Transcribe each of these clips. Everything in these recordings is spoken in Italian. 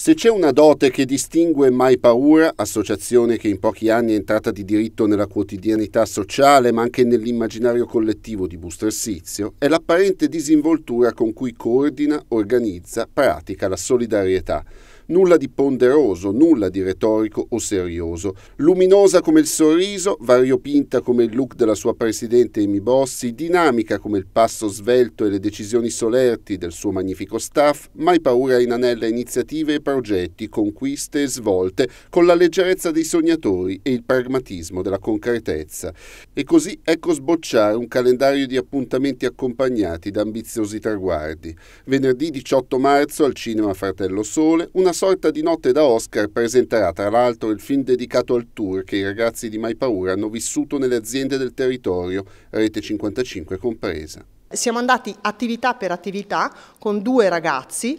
Se c'è una dote che distingue Mai Paura, associazione che in pochi anni è entrata di diritto nella quotidianità sociale ma anche nell'immaginario collettivo di Busto Ersizio, è l'apparente disinvoltura con cui coordina, organizza, pratica la solidarietà nulla di ponderoso, nulla di retorico o serioso. Luminosa come il sorriso, variopinta come il look della sua presidente Amy Bossi, dinamica come il passo svelto e le decisioni solerti del suo magnifico staff, mai paura inanella iniziative e progetti, conquiste e svolte, con la leggerezza dei sognatori e il pragmatismo della concretezza. E così ecco sbocciare un calendario di appuntamenti accompagnati da ambiziosi traguardi. Venerdì 18 marzo al Cinema Fratello Sole, una sorta di notte da Oscar presenterà tra l'altro il film dedicato al tour che i ragazzi di Mai Paura hanno vissuto nelle aziende del territorio, Rete 55 compresa. Siamo andati attività per attività con due ragazzi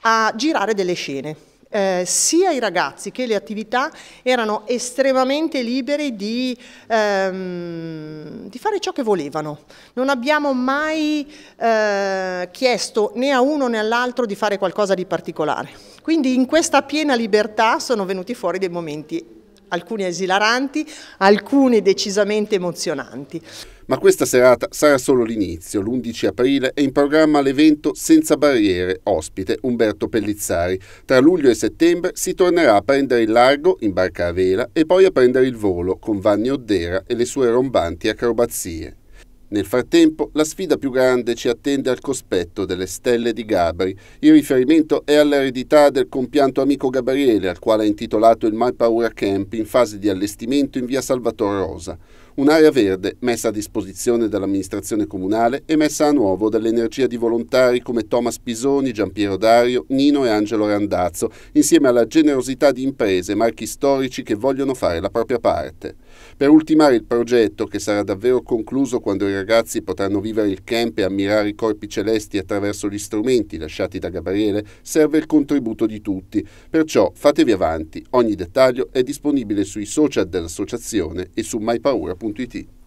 a girare delle scene. Eh, sia i ragazzi che le attività erano estremamente liberi di ehm, fare ciò che volevano. Non abbiamo mai eh, chiesto né a uno né all'altro di fare qualcosa di particolare. Quindi in questa piena libertà sono venuti fuori dei momenti alcuni esilaranti, alcuni decisamente emozionanti. Ma questa serata sarà solo l'inizio. L'11 aprile è in programma l'evento Senza Barriere, ospite Umberto Pellizzari. Tra luglio e settembre si tornerà a prendere il largo in barca a vela e poi a prendere il volo con Vanni Oddera e le sue rombanti acrobazie. Nel frattempo, la sfida più grande ci attende al cospetto delle stelle di Gabri. Il riferimento è all'eredità del compianto amico Gabriele, al quale è intitolato il My Power Camp in fase di allestimento in via Salvatore Rosa un'area verde messa a disposizione dall'amministrazione comunale e messa a nuovo dall'energia di volontari come Thomas Pisoni, Giampiero Dario, Nino e Angelo Randazzo, insieme alla generosità di imprese, e marchi storici che vogliono fare la propria parte. Per ultimare il progetto, che sarà davvero concluso quando i ragazzi potranno vivere il camp e ammirare i corpi celesti attraverso gli strumenti lasciati da Gabriele, serve il contributo di tutti. Perciò fatevi avanti, ogni dettaglio è disponibile sui social dell'associazione e su mypaura.com. punto iti.